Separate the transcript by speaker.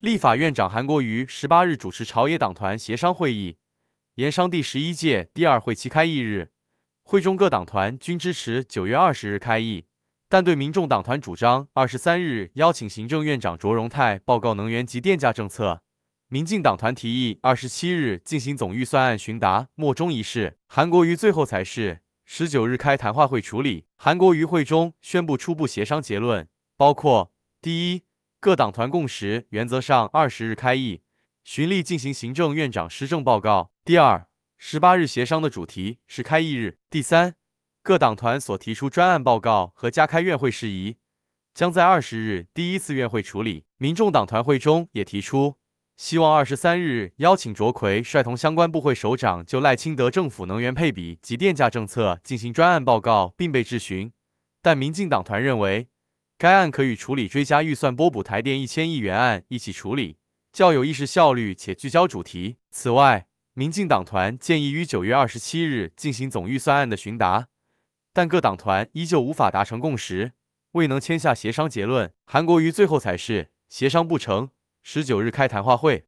Speaker 1: 立法院长韩国瑜十八日主持朝野党团协商会议，延商第十一届第二会期开议日。会中各党团均支持九月二十日开议，但对民众党团主张二十三日邀请行政院长卓荣泰报告能源及电价政策，民进党团提议二十七日进行总预算案询答莫衷一是，韩国瑜最后才是十九日开谈话会处理。韩国瑜会中宣布初步协商结论，包括第一。各党团共识原则上二十日开议，循例进行行政院长施政报告。第二十八日协商的主题是开议日。第三，各党团所提出专案报告和加开院会事宜，将在二十日第一次院会处理。民众党团会中也提出，希望二十三日邀请卓奎率同相关部会首长就赖清德政府能源配比及电价政策进行专案报告并被质询。但民进党团认为。该案可与处理追加预算拨补台电一千亿元案一起处理，较有议事效率且聚焦主题。此外，民进党团建议于九月二十七日进行总预算案的询答，但各党团依旧无法达成共识，未能签下协商结论。韩国瑜最后才是协商不成，十九日开谈话会。